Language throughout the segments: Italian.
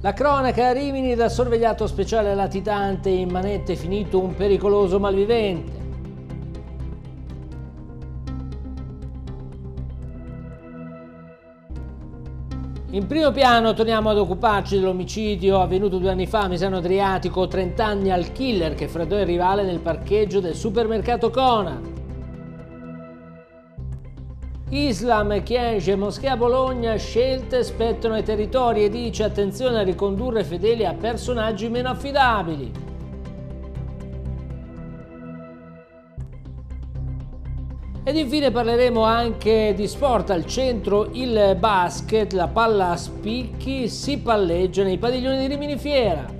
La cronaca a Rimini dal sorvegliato speciale latitante in manette finito un pericoloso malvivente. In primo piano torniamo ad occuparci dell'omicidio avvenuto due anni fa a Misano Adriatico, 30 anni al killer che freddo il rivale nel parcheggio del supermercato Conad. Islam, Chienge, Moschea Bologna, scelte spettano ai territori e dice attenzione a ricondurre fedeli a personaggi meno affidabili. Ed infine parleremo anche di sport al centro, il basket, la palla a spicchi si palleggia nei padiglioni di Rimini Fiera.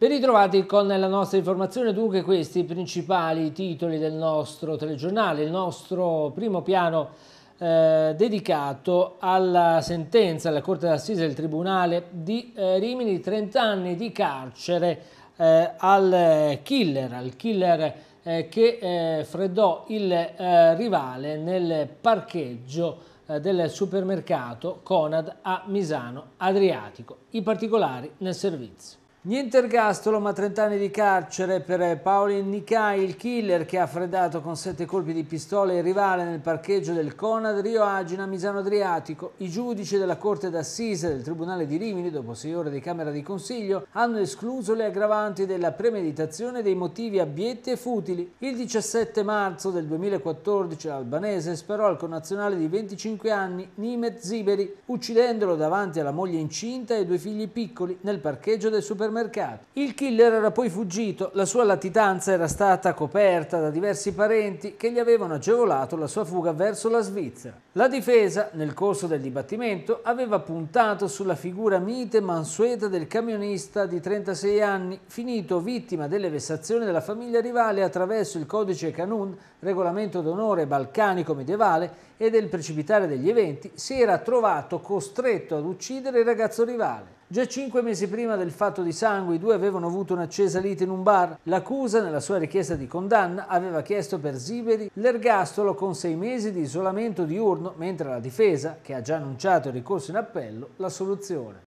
Ben ritrovati con la nostra informazione, dunque questi i principali titoli del nostro telegiornale, il nostro primo piano eh, dedicato alla sentenza della Corte d'Assise del Tribunale di eh, Rimini, 30 anni di carcere eh, al killer, al killer eh, che eh, freddò il eh, rivale nel parcheggio del supermercato Conad a Misano Adriatico. I particolari nel servizio. Niente ergastolo ma 30 anni di carcere per eh, Paolo Nicai, il killer che ha freddato con 7 colpi di pistola il rivale nel parcheggio del Conad Rio Agina Misano Adriatico. I giudici della Corte d'Assise del Tribunale di Rimini, dopo 6 ore di Camera di Consiglio, hanno escluso le aggravanti della premeditazione dei motivi abietti e futili. Il 17 marzo del 2014 l'albanese sparò al connazionale di 25 anni Nimet Ziberi, uccidendolo davanti alla moglie incinta e ai due figli piccoli nel parcheggio del supermercato supermercato. Il killer era poi fuggito, la sua latitanza era stata coperta da diversi parenti che gli avevano agevolato la sua fuga verso la Svizzera. La difesa, nel corso del dibattimento, aveva puntato sulla figura mite mansueta del camionista di 36 anni, finito vittima delle vessazioni della famiglia rivale attraverso il codice Canun, regolamento d'onore balcanico medievale, e del precipitare degli eventi, si era trovato costretto ad uccidere il ragazzo rivale. Già cinque mesi prima del fatto di sangue i due avevano avuto un'accesa lite in un bar. L'accusa, nella sua richiesta di condanna, aveva chiesto per Siberi l'ergastolo con sei mesi di isolamento diurno, mentre la difesa, che ha già annunciato il ricorso in appello, la soluzione.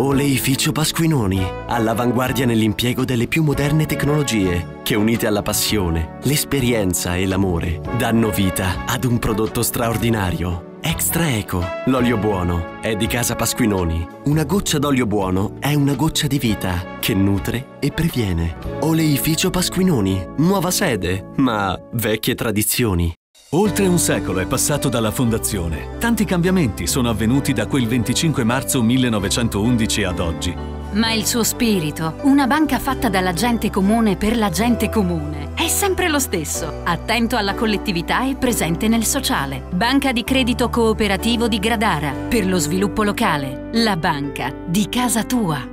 Oleificio Pasquinoni, all'avanguardia nell'impiego delle più moderne tecnologie, che unite alla passione, l'esperienza e l'amore, danno vita ad un prodotto straordinario Extra Eco, l'olio buono, è di casa Pasquinoni. Una goccia d'olio buono è una goccia di vita che nutre e previene. Oleificio Pasquinoni, nuova sede, ma vecchie tradizioni. Oltre un secolo è passato dalla fondazione. Tanti cambiamenti sono avvenuti da quel 25 marzo 1911 ad oggi ma il suo spirito, una banca fatta dalla gente comune per la gente comune, è sempre lo stesso, attento alla collettività e presente nel sociale. Banca di credito cooperativo di Gradara, per lo sviluppo locale, la banca di casa tua.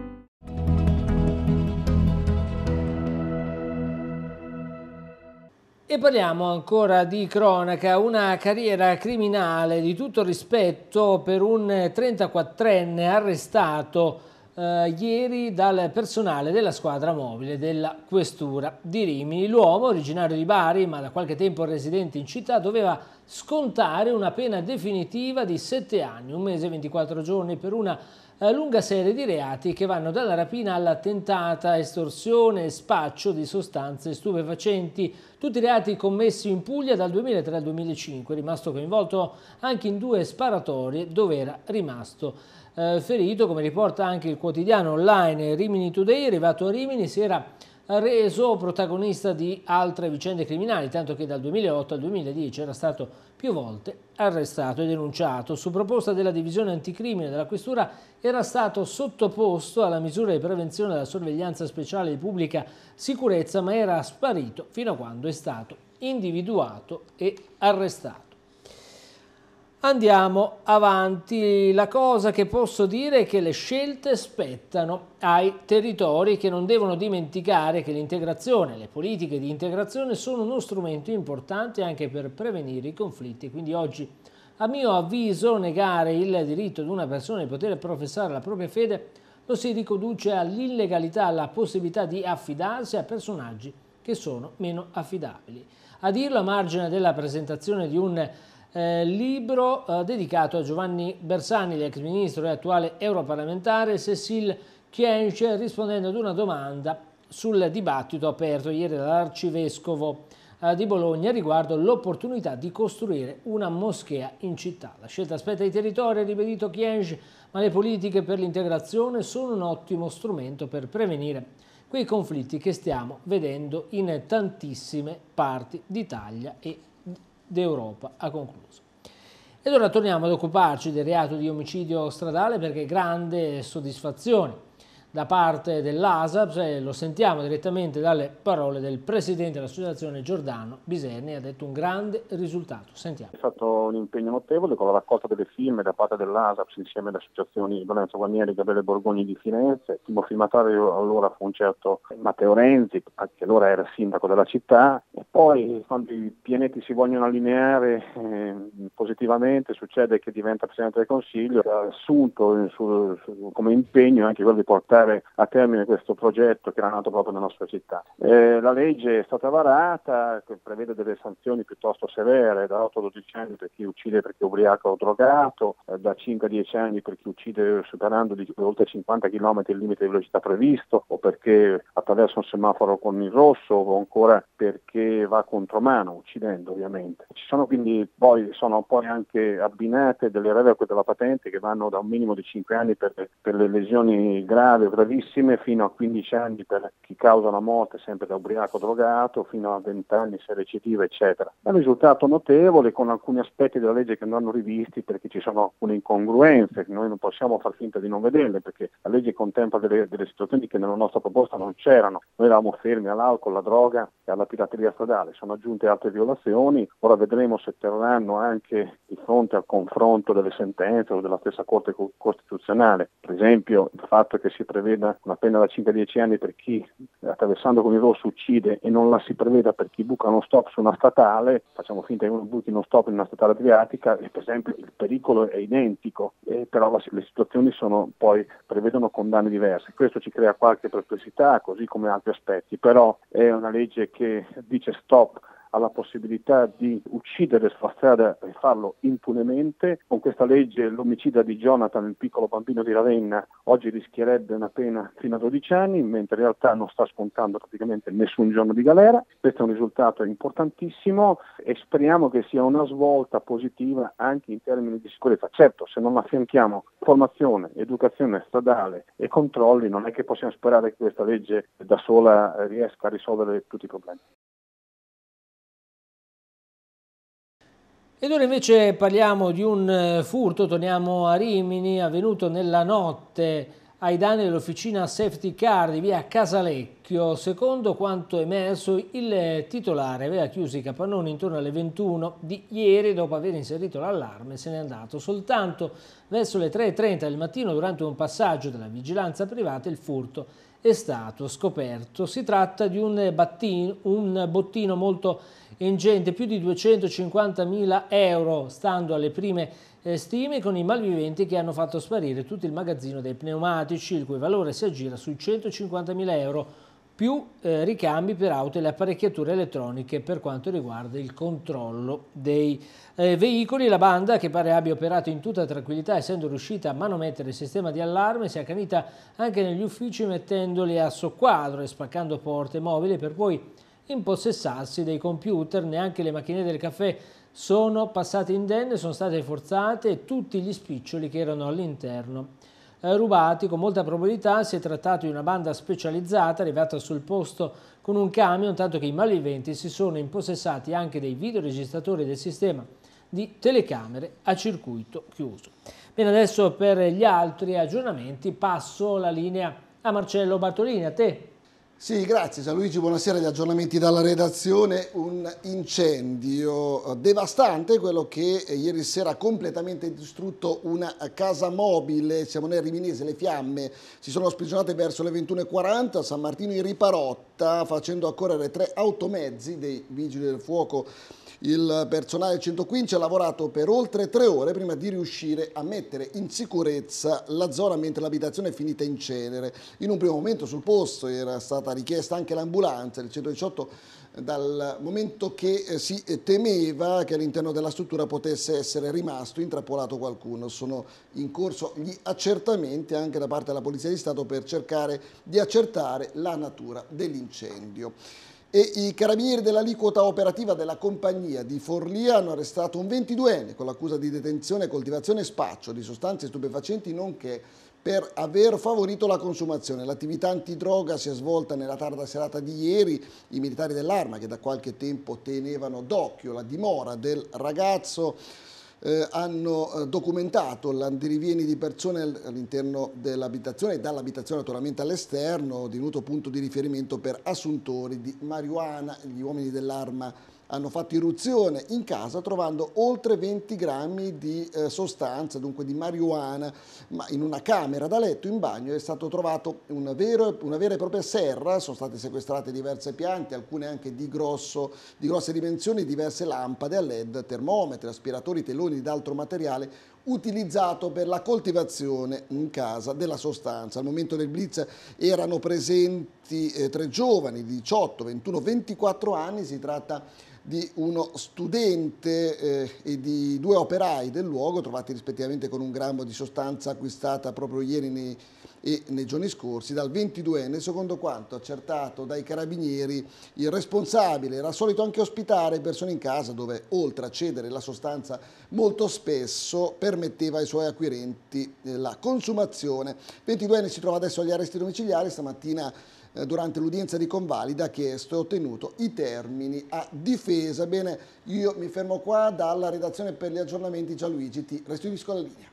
E parliamo ancora di cronaca, una carriera criminale di tutto rispetto per un 34enne arrestato eh, ieri dal personale della squadra mobile della Questura di Rimini. L'uomo, originario di Bari ma da qualche tempo residente in città, doveva scontare una pena definitiva di 7 anni, un mese e 24 giorni per una eh, lunga serie di reati che vanno dalla rapina all'attentata, estorsione e spaccio di sostanze stupefacenti, tutti i reati commessi in Puglia dal 2003 al 2005, rimasto coinvolto anche in due sparatorie dove era rimasto eh, ferito, come riporta anche il quotidiano online Rimini Today, arrivato a Rimini si era reso protagonista di altre vicende criminali, tanto che dal 2008 al 2010 era stato più volte arrestato e denunciato. Su proposta della divisione anticrimine della Questura era stato sottoposto alla misura di prevenzione della sorveglianza speciale di pubblica sicurezza, ma era sparito fino a quando è stato individuato e arrestato. Andiamo avanti, la cosa che posso dire è che le scelte spettano ai territori che non devono dimenticare che l'integrazione, le politiche di integrazione sono uno strumento importante anche per prevenire i conflitti, quindi oggi a mio avviso negare il diritto di una persona di poter professare la propria fede lo si riconduce all'illegalità, alla possibilità di affidarsi a personaggi che sono meno affidabili. A dirlo a margine della presentazione di un eh, libro eh, dedicato a Giovanni Bersani, l'ex ministro e attuale europarlamentare, Cecil Kiench, rispondendo ad una domanda sul dibattito aperto ieri dall'arcivescovo eh, di Bologna riguardo l'opportunità di costruire una moschea in città. La scelta aspetta i territori, ha ribadito Kiench, ma le politiche per l'integrazione sono un ottimo strumento per prevenire quei conflitti che stiamo vedendo in tantissime parti d'Italia e d'Europa, ha concluso. Ed ora torniamo ad occuparci del reato di omicidio stradale perché grande soddisfazione da parte dell'ASAP, e lo sentiamo direttamente dalle parole del presidente dell'associazione Giordano Biserni, ha detto un grande risultato. Sentiamo. È stato un impegno notevole con la raccolta delle firme da parte dell'ASAP insieme alle associazioni Lorenzo Guarnieri e Gabriele Borgogni di Firenze. Il primo firmatario allora fu un certo Matteo Renzi, che allora era sindaco della città, e poi quando i pianeti si vogliono allineare eh, positivamente succede che diventa Presidente del Consiglio, ha assunto sul, eh, sul, come impegno anche quello di portare portare a termine questo progetto che era nato proprio nella nostra città. Eh, la legge è stata varata, che prevede delle sanzioni piuttosto severe, da 8 a 12 anni per chi uccide perché è ubriaco o drogato, eh, da 5 a 10 anni per chi uccide superando di oltre 50 km il limite di velocità previsto o perché attraverso un semaforo con il rosso o ancora perché va contro mano, uccidendo ovviamente. Ci sono quindi poi, sono poi anche abbinate delle revocate della patente che vanno da un minimo di 5 anni per, per le lesioni gravi gravissime fino a 15 anni per chi causa la morte sempre da ubriaco drogato, fino a 20 anni se recidiva, eccetera. È un risultato notevole con alcuni aspetti della legge che non hanno rivisti perché ci sono alcune incongruenze, che noi non possiamo far finta di non vederle perché la legge contempla delle, delle situazioni che nella nostra proposta non c'erano. Noi eravamo fermi all'alcol, alla droga e alla pirateria stradale, sono aggiunte altre violazioni, ora vedremo se terranno anche di fronte al confronto delle sentenze o della stessa Corte Costituzionale. Per esempio il fatto che si preveda una pena da 5 a 10 anni per chi attraversando con il rosso uccide e non la si preveda per chi buca uno stop su una statale, facciamo finta che uno buchi uno stop in una statale adriatica, per esempio il pericolo è identico, eh, però la, le situazioni sono, poi prevedono condanne diverse. Questo ci crea qualche perplessità, così come altri aspetti, però è una legge che dice stop alla possibilità di uccidere sulla strada e farlo impunemente. Con questa legge l'omicida di Jonathan, il piccolo bambino di Ravenna, oggi rischierebbe una pena fino a 12 anni, mentre in realtà non sta scontando praticamente nessun giorno di galera. Questo è un risultato importantissimo e speriamo che sia una svolta positiva anche in termini di sicurezza. Certo, se non affianchiamo formazione, educazione stradale e controlli, non è che possiamo sperare che questa legge da sola riesca a risolvere tutti i problemi. Ed ora invece parliamo di un eh, furto, torniamo a Rimini, avvenuto nella notte ai danni dell'officina Safety Car di via Casalecchio. Secondo quanto emerso, il titolare aveva chiuso i capannoni intorno alle 21 di ieri dopo aver inserito l'allarme se n'è andato. Soltanto verso le 3.30 del mattino, durante un passaggio della vigilanza privata, il furto è stato scoperto. Si tratta di un, battino, un bottino molto ingente, più di 250.000 euro, stando alle prime eh, stime con i malviventi che hanno fatto sparire tutto il magazzino dei pneumatici, il cui valore si aggira sui 150.000 euro, più eh, ricambi per auto e le apparecchiature elettroniche per quanto riguarda il controllo dei eh, veicoli. La banda, che pare abbia operato in tutta tranquillità, essendo riuscita a manomettere il sistema di allarme, si è accanita anche negli uffici mettendoli a soqquadro e spaccando porte mobili per poi impossessarsi dei computer, neanche le macchine del caffè sono passate indenne, sono state forzate e tutti gli spiccioli che erano all'interno. Eh, rubati, con molta probabilità si è trattato di una banda specializzata arrivata sul posto con un camion, tanto che i malviventi si sono impossessati anche dei videoregistratori del sistema di telecamere a circuito chiuso. Bene, adesso per gli altri aggiornamenti passo la linea a Marcello Bartolini, a te. Sì, grazie Gianluigi, buonasera, gli aggiornamenti dalla redazione. Un incendio devastante, quello che ieri sera ha completamente distrutto una casa mobile, siamo nel Riminese, le fiamme si sono sprigionate verso le 21.40 a San Martino in Riparotta, facendo accorrere tre automezzi dei Vigili del Fuoco il personale 115 ha lavorato per oltre tre ore prima di riuscire a mettere in sicurezza la zona mentre l'abitazione è finita in cenere. In un primo momento sul posto era stata richiesta anche l'ambulanza, del 118 dal momento che eh, si temeva che all'interno della struttura potesse essere rimasto intrappolato qualcuno. Sono in corso gli accertamenti anche da parte della Polizia di Stato per cercare di accertare la natura dell'incendio e i carabinieri dell'aliquota operativa della compagnia di Forlì hanno arrestato un 22enne con l'accusa di detenzione, coltivazione e spaccio di sostanze stupefacenti nonché per aver favorito la consumazione. L'attività antidroga si è svolta nella tarda serata di ieri. I militari dell'arma che da qualche tempo tenevano d'occhio la dimora del ragazzo eh, hanno eh, documentato l'andirivieni di persone all'interno dell'abitazione e dall'abitazione naturalmente all'esterno, divenuto punto di riferimento per assuntori di marijuana, gli uomini dell'arma hanno fatto irruzione in casa trovando oltre 20 grammi di eh, sostanza, dunque di marijuana, ma in una camera da letto in bagno è stato trovato una, vero, una vera e propria serra, sono state sequestrate diverse piante, alcune anche di, grosso, di grosse dimensioni, diverse lampade a led, termometri, aspiratori, teloni d'altro materiale utilizzato per la coltivazione in casa della sostanza. Al momento del blitz erano presenti eh, tre giovani di 18, 21, 24 anni, si tratta di uno studente eh, e di due operai del luogo trovati rispettivamente con un grammo di sostanza acquistata proprio ieri nei e nei giorni scorsi dal 22enne, secondo quanto accertato dai carabinieri, il responsabile era solito anche ospitare persone in casa dove, oltre a cedere la sostanza molto spesso, permetteva ai suoi acquirenti eh, la consumazione. 22enne si trova adesso agli arresti domiciliari, stamattina eh, durante l'udienza di convalida ha chiesto e ottenuto i termini a difesa. Bene, io mi fermo qua dalla redazione per gli aggiornamenti. Gianluigi, ti restituisco la linea.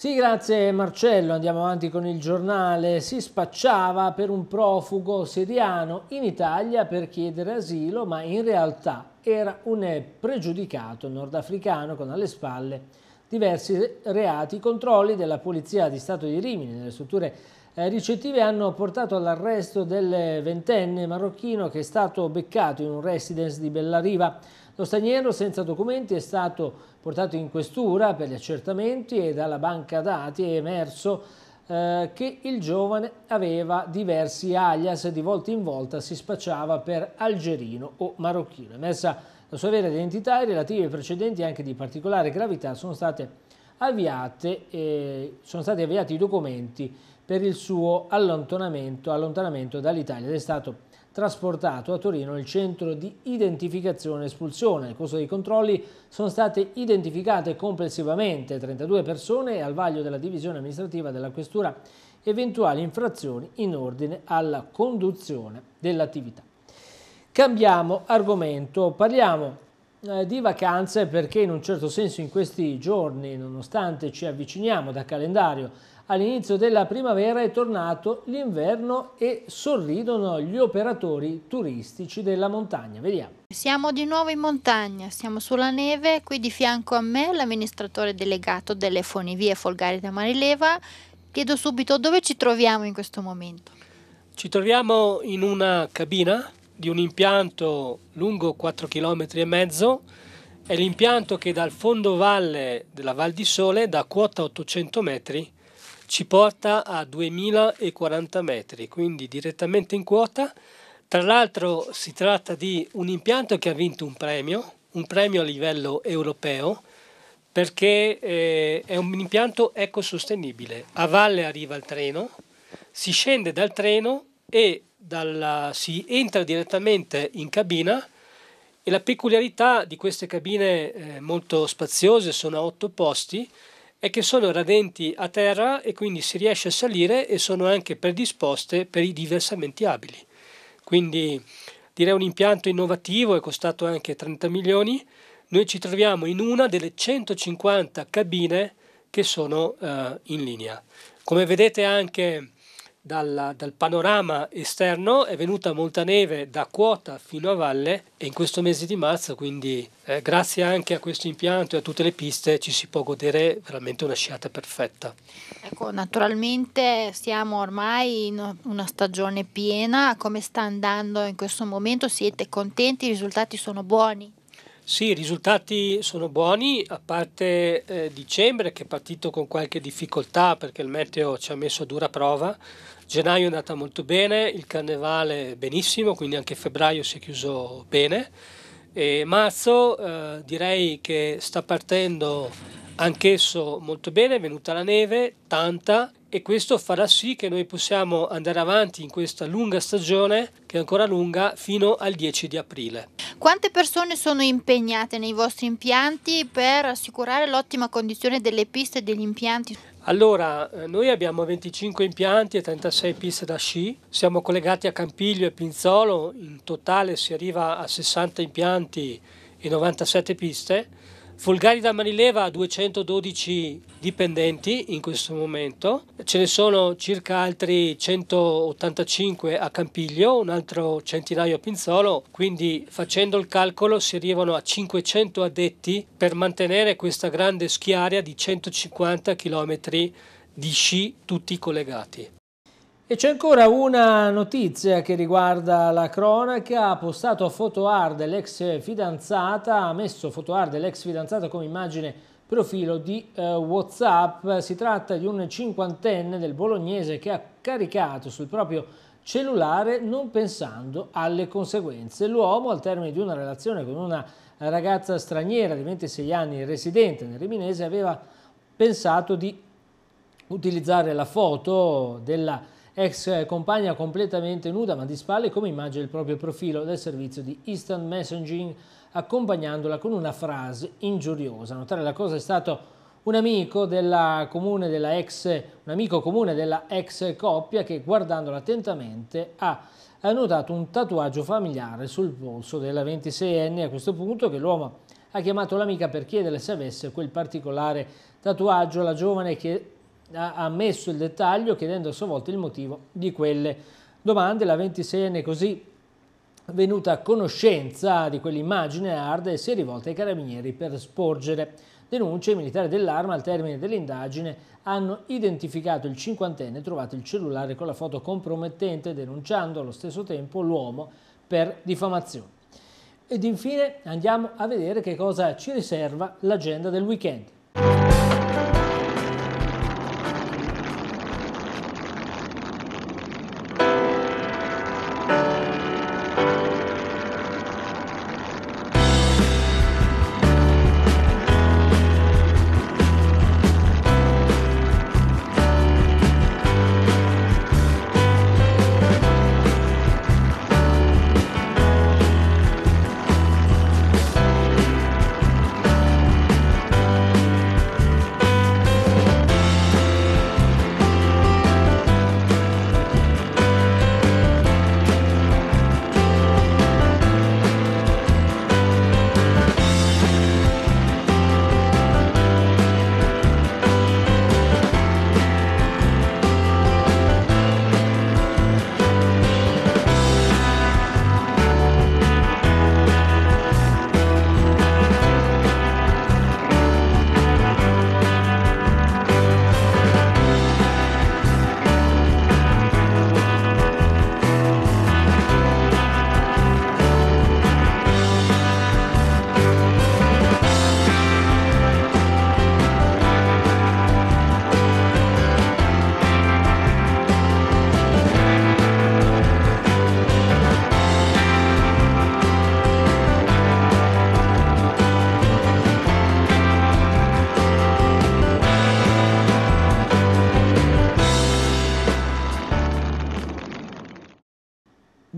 Sì, grazie Marcello, andiamo avanti con il giornale. Si spacciava per un profugo siriano in Italia per chiedere asilo, ma in realtà era un pregiudicato nordafricano con alle spalle diversi reati, controlli della Polizia di Stato di Rimini nelle strutture eh, ricettive hanno portato all'arresto del ventenne marocchino che è stato beccato in un residence di Bellariva. Lo straniero senza documenti è stato portato in questura per gli accertamenti e dalla banca dati è emerso eh, che il giovane aveva diversi alias e di volta in volta si spacciava per algerino o marocchino. Emersa la sua vera identità e relative precedenti anche di particolare gravità sono state avviate, eh, sono stati avviati i documenti per il suo allontanamento, allontanamento dall'Italia ed è stato trasportato a Torino il centro di identificazione e espulsione. Nel corso dei controlli sono state identificate complessivamente 32 persone e al vaglio della divisione amministrativa della Questura eventuali infrazioni in ordine alla conduzione dell'attività. Cambiamo argomento, parliamo eh, di vacanze perché in un certo senso in questi giorni, nonostante ci avviciniamo da calendario All'inizio della primavera è tornato l'inverno e sorridono gli operatori turistici della montagna. Vediamo. Siamo di nuovo in montagna, siamo sulla neve, qui di fianco a me l'amministratore delegato delle Fonivie Folgari da Marileva. Chiedo subito dove ci troviamo in questo momento. Ci troviamo in una cabina di un impianto lungo 4 km e mezzo è l'impianto che dal fondo valle della Val di Sole, da quota 800 metri, ci porta a 2040 metri, quindi direttamente in quota. Tra l'altro si tratta di un impianto che ha vinto un premio, un premio a livello europeo, perché eh, è un impianto ecosostenibile. A valle arriva il treno, si scende dal treno e dalla, si entra direttamente in cabina e la peculiarità di queste cabine eh, molto spaziose sono a otto posti è che sono radenti a terra e quindi si riesce a salire e sono anche predisposte per i diversamente abili. Quindi direi un impianto innovativo, è costato anche 30 milioni. Noi ci troviamo in una delle 150 cabine che sono eh, in linea. Come vedete anche dalla, dal panorama esterno è venuta molta neve da quota fino a valle e in questo mese di marzo quindi eh, grazie anche a questo impianto e a tutte le piste ci si può godere veramente una sciata perfetta. Ecco, naturalmente siamo ormai in una stagione piena, come sta andando in questo momento? Siete contenti? I risultati sono buoni? Sì, i risultati sono buoni, a parte eh, dicembre che è partito con qualche difficoltà perché il meteo ci ha messo a dura prova. Gennaio è andata molto bene, il carnevale benissimo, quindi anche febbraio si è chiuso bene. E marzo eh, direi che sta partendo anch'esso molto bene, è venuta la neve, tanta, e questo farà sì che noi possiamo andare avanti in questa lunga stagione che è ancora lunga fino al 10 di aprile. Quante persone sono impegnate nei vostri impianti per assicurare l'ottima condizione delle piste e degli impianti? Allora, eh, noi abbiamo 25 impianti e 36 piste da sci, siamo collegati a Campiglio e Pinzolo, in totale si arriva a 60 impianti e 97 piste Folgari da Manileva ha 212 dipendenti in questo momento, ce ne sono circa altri 185 a Campiglio, un altro centinaio a Pinzolo, quindi facendo il calcolo si arrivano a 500 addetti per mantenere questa grande schiaria di 150 km di sci tutti collegati. E c'è ancora una notizia che riguarda la cronaca, ha postato foto art dell'ex fidanzata, ha messo foto art dell'ex fidanzata come immagine profilo di eh, Whatsapp, si tratta di un cinquantenne del bolognese che ha caricato sul proprio cellulare non pensando alle conseguenze. L'uomo al termine di una relazione con una ragazza straniera di 26 anni residente nel Riminese aveva pensato di utilizzare la foto della ex eh, compagna completamente nuda ma di spalle come immagine il proprio profilo del servizio di instant messaging accompagnandola con una frase ingiuriosa. Notare la cosa è stato un amico, comune ex, un amico comune della ex coppia che guardandola attentamente ha notato un tatuaggio familiare sul polso della 26enne a questo punto che l'uomo ha chiamato l'amica per chiedere se avesse quel particolare tatuaggio, la giovane che ha messo il dettaglio chiedendo a sua volta il motivo di quelle domande. La 26enne così venuta a conoscenza di quell'immagine hard si è rivolta ai carabinieri per sporgere. Denunce, i militari dell'arma al termine dell'indagine hanno identificato il cinquantenne e trovato il cellulare con la foto compromettente denunciando allo stesso tempo l'uomo per diffamazione. Ed infine andiamo a vedere che cosa ci riserva l'agenda del weekend.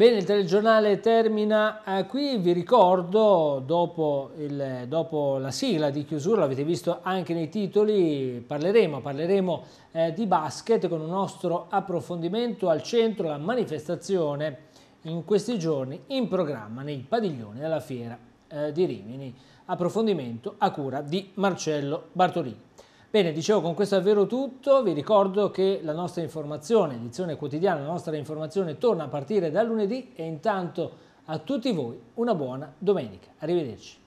Bene, il telegiornale termina eh, qui, vi ricordo, dopo, il, dopo la sigla di chiusura, l'avete visto anche nei titoli, parleremo, parleremo eh, di basket con un nostro approfondimento al centro, la manifestazione in questi giorni in programma nei padiglioni della fiera eh, di Rimini, approfondimento a cura di Marcello Bartolini. Bene, dicevo con questo è davvero tutto, vi ricordo che la nostra informazione, edizione quotidiana, la nostra informazione torna a partire da lunedì e intanto a tutti voi una buona domenica. Arrivederci.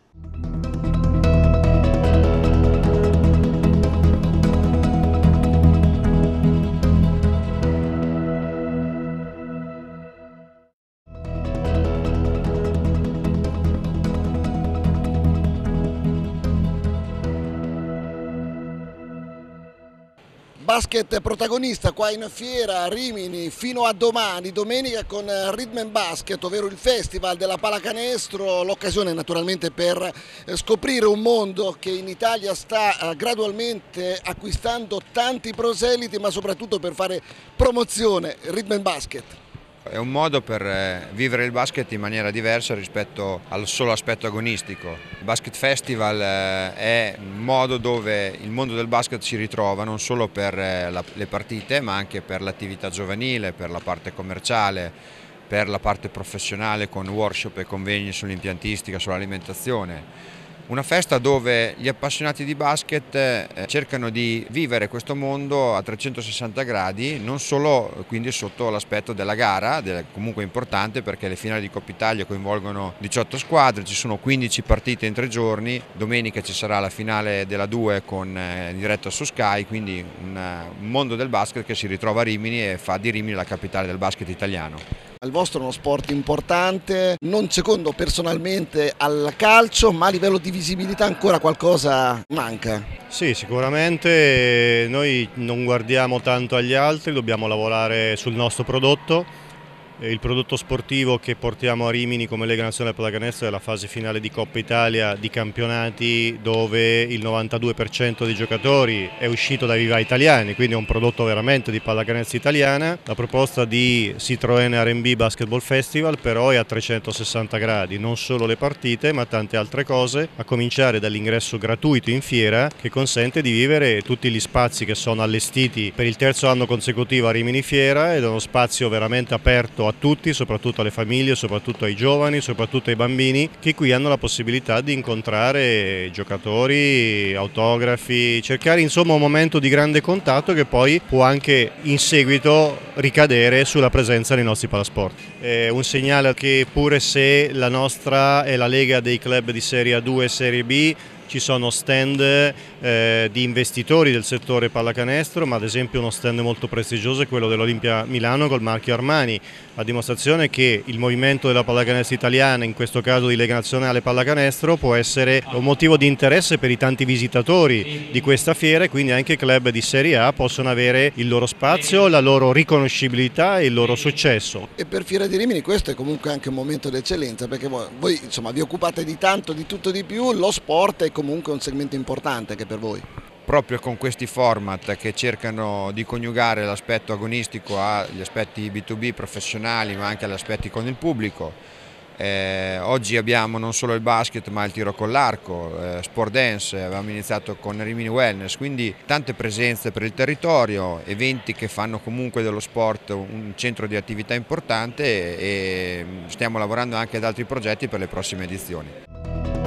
basket protagonista qua in fiera a Rimini fino a domani, domenica con Rhythm and Basket, ovvero il festival della pallacanestro, l'occasione naturalmente per eh, scoprire un mondo che in Italia sta eh, gradualmente acquistando tanti proseliti ma soprattutto per fare promozione Rhythm and Basket è un modo per eh, vivere il basket in maniera diversa rispetto al solo aspetto agonistico. Il Basket Festival eh, è un modo dove il mondo del basket si ritrova non solo per eh, le partite ma anche per l'attività giovanile, per la parte commerciale, per la parte professionale con workshop e convegni sull'impiantistica, sull'alimentazione una festa dove gli appassionati di basket eh, cercano di vivere questo mondo a 360 gradi, non solo quindi sotto l'aspetto della gara, comunque importante perché le finali di Coppa Italia coinvolgono 18 squadre, ci sono 15 partite in tre giorni, domenica ci sarà la finale della 2 con, eh, in diretta su Sky, quindi eh, un mondo del basket che si ritrova a Rimini e fa di Rimini la capitale del basket italiano. Il vostro è uno sport importante, non secondo personalmente al calcio, ma a livello di visibilità ancora qualcosa manca. Sì, sicuramente eh, noi non guardiamo tanto agli altri, dobbiamo lavorare sul nostro prodotto eh, il prodotto sportivo che portiamo a Rimini come Lega Nazionale Pallacanestro è la fase finale di Coppa Italia di campionati dove il 92% dei giocatori è uscito dai Viva Italiani, quindi è un prodotto veramente di pallacanestro italiana. La proposta di Citroën R&B Basketball Festival però è a 360 gradi, non solo le partite ma tante altre cose, a cominciare dall'ingresso gratuito in fiera che consente di vivere tutti gli spazi che sono allestiti per il terzo anno consecutivo a Rimini Fiera ed è uno spazio veramente aperto a tutti, soprattutto alle famiglie, soprattutto ai giovani, soprattutto ai bambini che qui hanno la possibilità di incontrare giocatori, autografi, cercare insomma un momento di grande contatto che poi può anche in seguito ricadere sulla presenza nei nostri palasport. È un segnale che pure se la nostra è la lega dei club di Serie A2 e Serie B ci sono stand eh, di investitori del settore pallacanestro, ma ad esempio uno stand molto prestigioso è quello dell'Olimpia Milano col marchio Armani, a dimostrazione che il movimento della pallacanestro italiana, in questo caso di Lega Nazionale Pallacanestro, può essere un motivo di interesse per i tanti visitatori di questa fiera e quindi anche i club di Serie A possono avere il loro spazio, la loro riconoscibilità e il loro successo. E per Fiera di Rimini questo è comunque anche un momento d'eccellenza perché voi, insomma, vi occupate di tanto, di tutto, di più, lo sport è comunque un segmento importante che per per voi? Proprio con questi format che cercano di coniugare l'aspetto agonistico agli aspetti B2B professionali ma anche agli aspetti con il pubblico. Eh, oggi abbiamo non solo il basket ma il tiro con l'arco, eh, sport dance, abbiamo iniziato con Rimini Wellness, quindi tante presenze per il territorio, eventi che fanno comunque dello sport un centro di attività importante e stiamo lavorando anche ad altri progetti per le prossime edizioni.